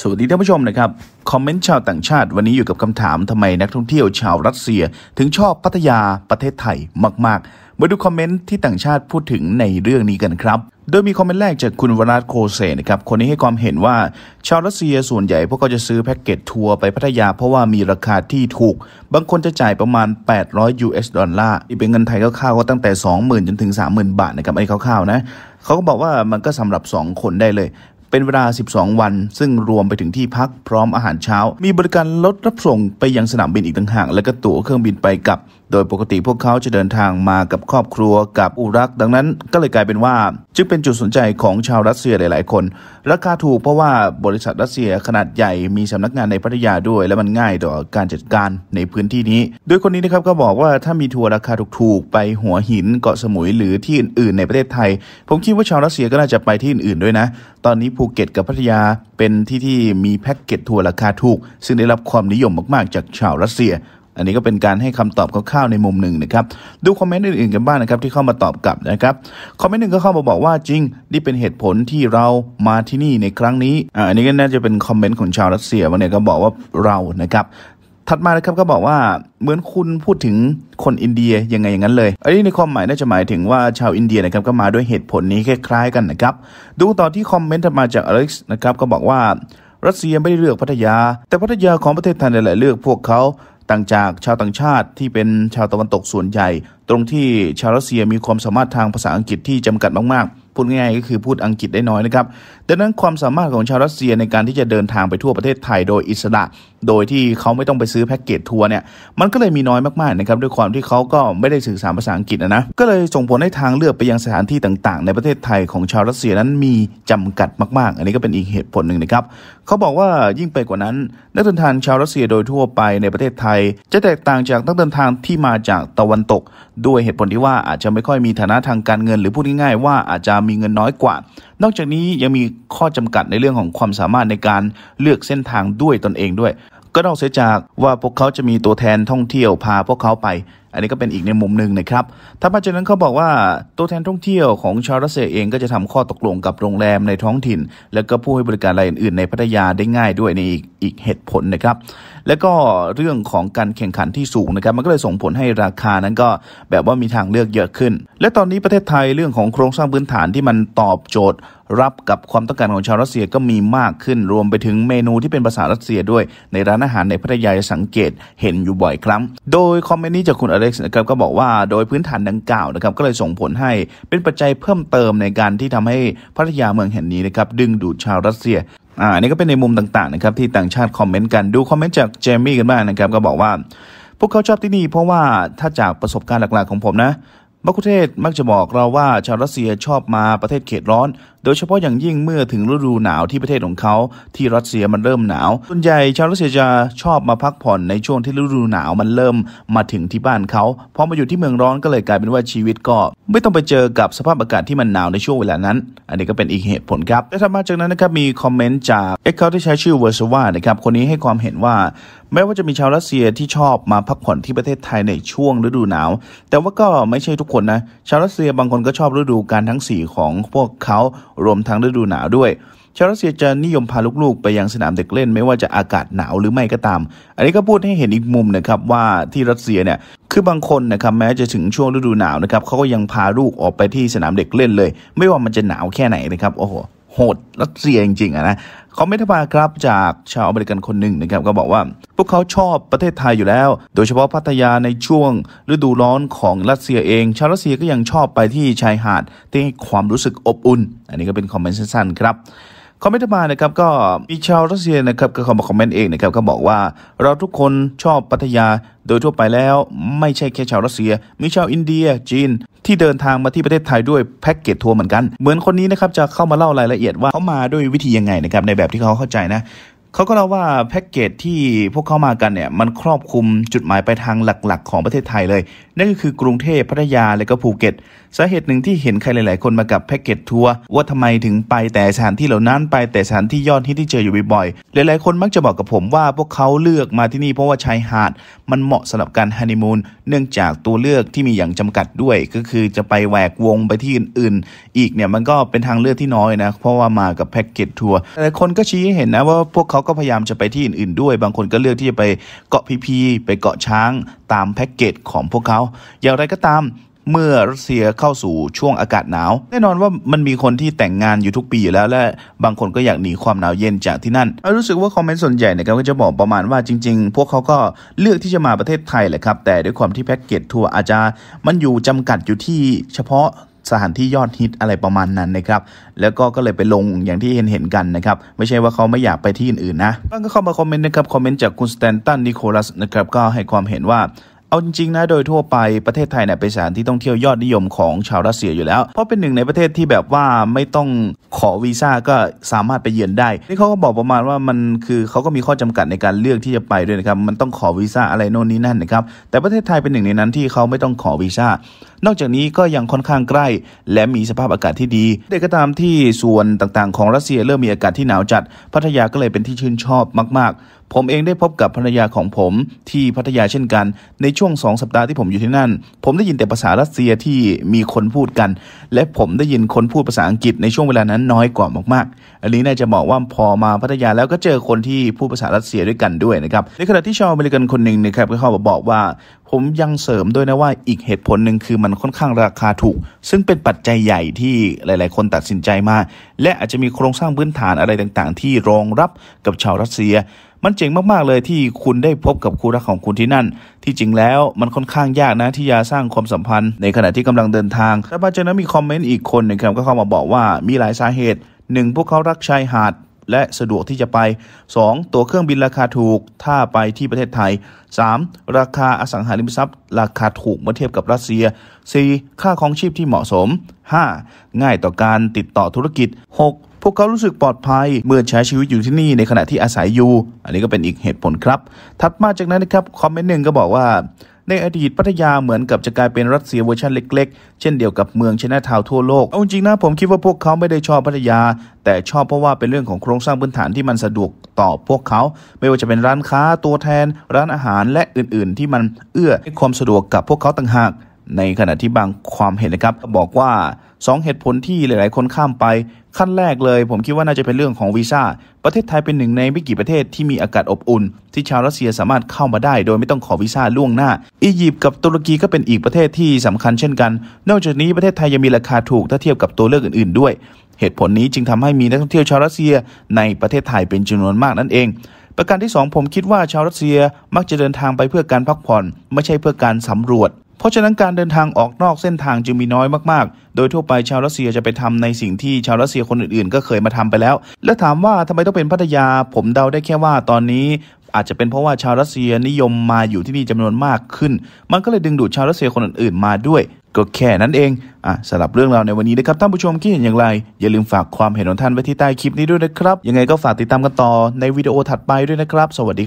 สวัสดีท่านผู้ชมนะครับคอมเมนต์ชาวต่างชาติวันนี้อยู่กับคำถามทำไม นักท่องเที่ยวชาวรัสเซียถึงชอบพัทยาประเทศไทยมาก ๆมาดูคอมเมนต์ที่ต่างชาติพูดถึงในเรื่องนี้กันครับ โดยมีคอมเมนต์แรกจากคุณวราโคเซนะครับคนนี้ให้ความเห็นว่าชาวรัสเซียส่วนใหญ่พวกเขาจะซื้อแพ็กเกจทัวร์ไปพัทยาเพราะว่ามีราคาที่ถูก บางคนจะจ่ายประมาณ800 US ดอลลาร์ที่เป็นเงินไทย็ข้าวก็ตั้งแต่20,000จนถึง30,000บาทนะครับไอ้คร่าวๆนะเขาก็บอกว่ามันก็สำหรับ 2 คนได้เลยเป็นเวลา 12 วัน ซึ่งรวมไปถึงที่พักพร้อมอาหารเช้า มีบริการรถรับส่งไปยังสนามบินอีกต่างหากและก็ตั๋วเครื่องบินไปกับโดยปกติพวกเขาจะเดินทางมากับครอบครัวกับอุรัก ดังนั้นก็เลยกลายเป็นว่า จึงเป็นจุดสนใจของชาวรัสเซียหลาย ๆ คน ราคาถูกเพราะว่าบริษัทรัสเซียขนาดใหญ่มีสำนักงานในพัทยาด้วย และมันง่ายต่อการจัดการในพื้นที่นี้โดยคนนี้นะครับก็บอกว่าถ้ามีทัวร์ราคาถูกๆ ไปหัวหินเกาะสมุยหรือที่อื่น ๆ ในประเทศไทย ผมคิดว่าชาวรัสเซียก็น่าจะไปที่อื่น ๆ ด้วยนะ ตอนนี้ภูเก็ตกับพัทยา เป็นที่ที่มีแพ็กเกจทัวร์ราคาถูก ซึ่งได้รับความนิยมมาก ๆ จากชาวรัสเซียอันนี้ก็เป็นการให้คำตอบคร่าวๆ ในมุมหนึ่งนะครับดูคอมเมนต์อื่นๆกันบ้างนะครับที่เข้ามาตอบกลับนะครับคอมเมนต์หนึ่งก็เข้ามาบอกว่าจริงนี่เป็นเหตุผลที่เรามาที่นี่ในครั้งนี้อันนี้ก็น่าจะเป็นคอมเมนต์ของชาวรัสเซียวันนี้ก็บอกว่าเรานะครับถัดมานะครับก็บอกว่าเหมือนคุณพูดถึงคนอินเดียยังไงอย่างนั้นเลยอันนี้ในความหมายน่าจะหมายถึงว่าชาวอินเดียนะครับก็มาด้วยเหตุผลนี้คล้ายๆ กันนะครับดูต่อที่คอมเมนต์ถัดมาจากอเล็กซ์นะครับก็บอกว่ารัสเซียไม่ได้เลือกพัทยา แต่พัทยาของประเทศไทยหลายๆเลือกพวกเขาต่างจากชาวต่างชาติที่เป็นชาวตะวันตกส่วนใหญ่ ตรงที่ชาวรัสเซียมีความสามารถทางภาษาอังกฤษที่จำกัดมากๆ พูดง่ายๆก็คือพูดอังกฤษได้น้อยนะครับดังนั้นความสามารถของชาวรัสเซียในการที่จะเดินทางไปทั่วประเทศไทยโดยอิสระ โดยที่เขาไม่ต้องไปซื้อแพ็กเกจทัวร์เนี่ย มันก็เลยมีน้อยมากๆนะครับด้วยความที่เขาก็ไม่ได้สื่อสารภาษาอังกฤษนะก็เลยส่งผลให้ทางเลือกไปยังสถานที่ต่างๆในประเทศไทยของชาวรัสเซียนั้นมีจำกัดมากๆ อันนี้ก็เป็นอีกเหตุผลหนึ่งนะครับ เขาบอกว่ายิ่งไปกว่านั้นนักเดินทางชาวรัสเซียโดยทั่วไปในประเทศไทย จะแตกต่างจากนักเดินทางที่มาจากตะวันตก ด้วยเหตุผลที่ว่าอาจจะไม่ค่อยมีฐานะทางการเงินหรือพูดง่ายๆว่าอาจจะมีเงินน้อยกว่านอกจากนี้ยังมีข้อจำกัดในเรื่องของความสามารถในการเลือกเส้นทางด้วยตนเองด้วย ก็ต้องเสียจากว่าพวกเขาจะมีตัวแทนท่องเที่ยวพาพวกเขาไปอันนี้ก็เป็นอีกในมุมหนึ่งนะครับถ้าเพจากนั้นเขาบอกว่าตัวแทนท่องเที่ยวของชาวรัสเซียเองก็จะทำข้อตกลงกับโรงแรมในท้องถิ่น แล้วก็ผู้ให้บริการรายอื่นๆในพัทยาได้ง่ายด้วยในอีกอีกเหตุผลนะครับ แล้วก็เรื่องของการแข่งขันที่สูงนะครับมันก็เลยส่งผลให้ราคานั้นก็แบบว่ามีทางเลือกเยอะขึ้น และตอนนี้ประเทศไทยเรื่องของโครงสร้างพื้นฐานที่มันตอบโจทย์ รับกับความต้องการของชาวรัสเซียก็มีมากขึ้น รวมไปถึงเมนูที่เป็นภาษารัสเซียด้วยในร้านอาหารในพัทยาสังเกตเห็นอยู่บ่อยครั้ง โดยคอมเมนต์นี้จากคุณอเล็กซ์นะครับก็บอกว่าโดยพื้นฐานดังกล่าวนะครับก็เลยส่งผลให้เป็นปัจจัยเพิ่มเติมในการที่ทำให้พัทยาเมืองแห่งนี้นะครับ ดึงดูดชาวรัสเซีย อ่านี่ก็เป็นในมุมต่างๆนะครับที่ต่างชาติคอมเมนต์กันดูคอมเมนต์จากเจมี่กันบ้างนะครับก็บอกว่า พวกเขาชอบที่นี่เพราะว่าถ้าจากประสบการณ์หลักๆของผมนะักคุเทศมักจะบอกเราว่าชาวรัสเซียชอบมาประเทศเขตร้อน โดยเฉพาะอย่างยิ่งเมื่อถึงฤดูหนาวที่ประเทศของเขาที่รัสเซียมันเริ่มหนาวส่วนใหญ่ชาวรัสเซียจะชอบมาพักผ่อนในช่วงที่ฤดูหนาวมันเริ่มมาถึงที่บ้านเขาพอมาอยู่ที่เมืองร้อนก็เลยกลายเป็นว่าชีวิตก็ไม่ต้องไปเจอกับสภาพอากาศที่มันหนาวในช่วงเวลานั้น อันนี้ก็เป็นอีกเหตุผลครับ และถัดมาจากนั้นนะครับมีคอมเมนต์จากเอ็กเขาที่ใช้ชื่อเวอร์ซว่านะครับคนนี้ให้ความเห็นว่าแม้ว่าจะมีชาวรัสเซียที่ชอบมาพักผ่อนที่ประเทศไทยในช่วงฤดูหนาว แต่ว่าก็ไม่ใช่ทุกคนนะ ชาวรัสเซียบางคนก็ชอบฤดูการทั้งสี่ของพวกเขา รวมทั้งฤดูหนาวด้วย ชาวรัสเซียจะนิยมพาลูกๆไปยังสนามเด็กเล่น ไม่ว่าจะอากาศหนาวหรือไม่ก็ตาม อันนี้ก็พูดให้เห็นอีกมุมนะครับว่าที่รัสเซียเนี่ย คือบางคนนะครับ แม้จะถึงช่วงฤดูหนาวนะครับเขาก็ยังพาลูกออกไปที่สนามเด็กเล่นเลย ไม่ว่ามันจะหนาวแค่ไหนนะครับโอ้โหโหดรัสเซียจริงๆนะคอมเมนต์มาครับจากชาวอเมริกันคนหนึ่งนะครับก็บอกว่าพวกเขาชอบประเทศไทยอยู่แล้ว โดยเฉพาะพัทยาในช่วงฤดูร้อนของรัสเซียเอง ชาวรัสเซียก็ยังชอบไปที่ชายหาดที่ให้ความรู้สึกอบอุ่นอันนี้ก็เป็นคอมเมนต์สั้นๆครับเอาเมไต้มานะครับก็มีชาวรัสเซียนะครับก็เขามาคอมเมนต์เองนะครับก็บอกว่าเราทุกคนชอบพัทยาโดยทั่วไปแล้วไม่ใช่แค่ชาวรัสเซีย มีชาวอินเดียจีนที่เดินทางมาที่ประเทศไทยด้วยแพ็กเกจทัวร์เหมือนกัน เหมือนคนนี้นะครับจะเข้ามาเล่ารายละเอียดว่าเขามาด้วยวิธียังไงนะครับในแบบที่เขาเข้าใจนะเขาก็เล่าว่าแพ็กเกจที่พวกเขามากันเนี่ยมันครอบคลุมจุดหมายไปทางหลักๆของประเทศไทยเลย นั่นก็คือกรุงเทพพัทยาและก็ภูเก็ตสาเหตุหนึ่งที่เห็นใครหลาย ๆคนมากับแพ็กเกจทัวร์ว่าทำไมถึงไปแต่สถานที่เหล่านั้นไปแต่สถานที่ยอดที่ที่เจออยู่บ่อยๆหลายๆคนมักจะบอกกับผมว่าพวกเขาเลือกมาที่นี่เพราะว่าชายหาด มันเหมาะสำหรับการฮันนีมูนเนื่องจากตัวเลือกที่มีอย่างจำกัดด้วย ก็คือจะไปแหวกวงไปที่อื่นๆอีกเนี่ยมันก็เป็นทางเลือกที่น้อยนะเพราะว่ามากับแพ็กเกจทัวร์หลายคนก็ชี้ให้เห็นนะว่าพวกเขาก็พยายามจะไปที่อื่นๆด้วย บางคนก็เลือกที่จะไปเกาะพีพี ไปเกาะช้างตามแพ็กเกจของพวกเขาอย่างไรก็ตาม เมื่อรัสเซียเข้าสู่ช่วงอากาศหนาว แน่นอนว่ามันมีคนที่แต่งงานอยู่ทุกปีอยู่แล้ว และบางคนก็อยากหนีความหนาวเย็นจากที่นั่นรู้สึกว่าคอมเมนต์ส่วนใหญ่นี่รก็จะบอกประมาณว่าจริงๆ พวกเขาก็เลือกที่จะมาประเทศไทยแหละครับ แต่ด้วยความที่แพ็กเกจทัวร์อาจจะมันอยู่จำกัดอยู่ที่เฉพาะสถานที่ยอดฮิตอะไรประมาณนั้นนะครับแล้วก็ก็เลยไปลงอย่างที่เห็นเห็นกันนะครับ ไม่ใช่ว่าเขาไม่อยากไปที่อื่นๆนะบ้างก็เข้ามาคอมเมนต์นะครับคอมเมนต์จากคุณสแตนตันนิโคลัสนะครับก็ให้ความเห็นว่าเอาจริงๆนะโดยทั่วไปประเทศไทยเนี่ยเป็นสถานที่ต้องเที่ยวยอดนิยมของชาวรัสเซียอยู่แล้ว เพราะเป็นหนึ่งในประเทศที่แบบว่าไม่ต้องขอวีซ่าก็สามารถไปเยือนได้นี่เขาก็บอกประมาณว่ามันคือเขาก็มีข้อจำกัดในการเลือกที่จะไปด้วยนะครับมันต้องขอวีซ่าอะไรโน่นนี่นั่นนะครับแต่ประเทศไทยเป็นหนึ่งในนั้นที่เขาไม่ต้องขอวีซ่านอกจากนี้ก็ยังค่อนข้างใกล้ และมีสภาพอากาศที่ดีเด็กก็ตามที่ส่วนต่างๆของรัสเซียเริ่มมีอากาศที่หนาวจัดพัทยาก็เลยเป็นที่ชื่นชอบมาก ๆ ผมเองได้พบกับภรรยาของผมที่พัทยาเช่นกันในช่วงสองสัปดาห์ที่ผมอยู่ที่นั่น ผมได้ยินแต่ภาษารัสเซียที่มีคนพูดกัน และผมได้ยินคนพูดภาษาอังกฤษในช่วงเวลานั้น น้อยกว่ามากๆอันนี้น่าจะบอกว่าพอมาพัทยาแล้วก็เจอคนที่พูดภาษารัสเซียด้วยกันด้วยนะครับในขณะที่ชาวอเมริกันคนหนึ่งนะครับก็เข้ามาบอกว่าผมยังเสริมด้วยนะว่าอีกเหตุผลหนึ่งคือมันค่อนข้างราคาถูก ซึ่งเป็นปัจจัยใหญ่ที่หลายๆ คนตัดสินใจมาและอาจจะมีโครงสร้างพื้นฐานอะไรต่างๆ ที่รองรับกับชาวรัสเซีย มันเจ๋งมากๆเลยที่คุณได้พบกับคู่รักของคุณที่นั่น ที่จริงแล้วมันค่อนข้างยากนะที่จะสร้างความสัมพันธ์ ในขณะที่กำลังเดินทาง แล่บมาจากนั้นมีคอมเมนต์อีกคนหนึ่งครับก็เข้ามาบอกว่ามีหลายสาเหตุหนึ่งพวกเขารักชายหาดและสะดวกที่จะไป 2. ตั๋วเครื่องบินราคาถูก ถ้าไปที่ประเทศไทย 3. ราคาอสังหาริมทรัพย์ ราคาถูกเมื่อเทียบกับรัสเซีย 4. ค่าของชีพที่เหมาะสม 5. ง่ายต่อการติดต่อธุรกิจ 6. พวกเขารู้สึกปลอดภัยเมื่อใช้ชีวิตอยู่ที่นี่ในขณะที่อาศัยอยู่ อันนี้ก็เป็นอีกเหตุผลครับ ถัดมาจากนั้นนะครับคอมเมนต์หนึ่งก็บอกว่าในอดีตพัทยาเหมือนกับจะกลายเป็นรัสเซียเวอร์ชันเล็กๆเช่นเดียวกับเมืองชนะทาวทั่วโลกเอาจริงนะผมคิดว่าพวกเขาไม่ได้ชอบพัทยา แต่ชอบเพราะว่าเป็นเรื่องของโครงสร้างพื้นฐานที่มันสะดวกต่อพวกเขา ไม่ว่าจะเป็นร้านค้า ตัวแทน ร้านอาหารและอื่น ๆ ที่มันเอื้อความสะดวกกับพวกเขาต่างหากในขณะที่บางความเห็นนะครับ บอกว่า 2 เหตุผลที่หลายๆ คนข้ามไป ขั้นแรกเลย ผมคิดว่าน่าจะเป็นเรื่องของวีซ่าประเทศไทยเป็นหนึ่งในไม่กี่ประเทศที่มีอากาศอบอุ่น ที่ชาวรัสเซียสามารถเข้ามาได้ โดยไม่ต้องขอวีซ่าล่วงหน้า อียิปต์กับตุรกีก็เป็นอีกประเทศที่สำคัญเช่นกัน นอกจากนี้ประเทศไทยยังมีราคาถูกถ้าเทียบกับตัวเลือกอื่นๆด้วย เหตุผลนี้จึงทำให้มีนักท่องเที่ยวชาวรัสเซีย ในประเทศไทยเป็นจำนวนมากนั่นเอง ประการที่ 2 ผมคิดว่าชาวรัสเซียมักจะเดินทางไปเพื่อการพักผ่อนไม่ใช่เพื่อการสำรวจเพราะฉะนั้นการเดินทางออกนอกเส้นทางจึงมีน้อยมากๆ โดยทั่วไปชาวรัสเซียจะไปทำในสิ่งที่ชาวรัสเซียคนอื่นๆ ก็เคยมาทำไปแล้ว และถามว่าทำไมต้องเป็นพัทยา ผมเดาได้แค่ว่าตอนนี้อาจจะเป็นเพราะว่าชาวรัสเซียนิยมมาอยู่ที่นี่จำนวนมากขึ้น มันก็เลยดึงดูดชาวรัสเซียคนอื่นๆมาด้วย ก็แค่นั้นเอง อ่ะสำหรับเรื่องราวในวันนี้นะครับท่านผู้ชมคิดเห็นอย่างไรอย่าลืมฝากความเห็นของท่านไว้ที่ใต้คลิปนี้ด้วยนะครับ ยังไงก็ฝากติดตามกันต่อในวิดีโอถัดไปด้วยนะครับ สวัสดี